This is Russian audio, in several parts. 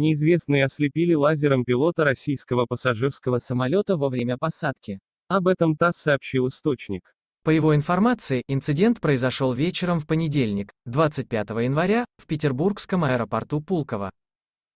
Неизвестные ослепили лазером пилота российского пассажирского самолета во время посадки. Об этом ТАСС сообщил источник. По его информации, инцидент произошел вечером в понедельник, 25 января, в петербургском аэропорту Пулково.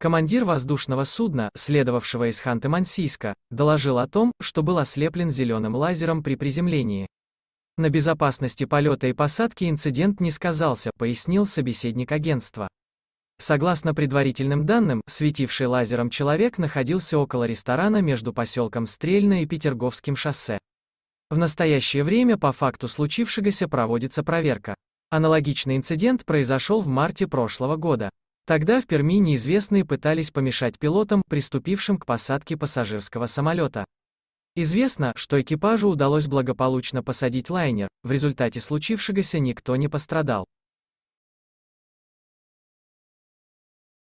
Командир воздушного судна, следовавшего из Ханты-Мансийска, доложил о том, что был ослеплен зеленым лазером при приземлении. На безопасности полета и посадки инцидент не сказался, пояснил собеседник агентства. Согласно предварительным данным, светивший лазером человек находился около ресторана между поселком Стрельное и Петерговским шоссе. В настоящее время по факту случившегося проводится проверка. Аналогичный инцидент произошел в марте прошлого года. Тогда в Перми неизвестные пытались помешать пилотам, приступившим к посадке пассажирского самолета. Известно, что экипажу удалось благополучно посадить лайнер, в результате случившегося никто не пострадал.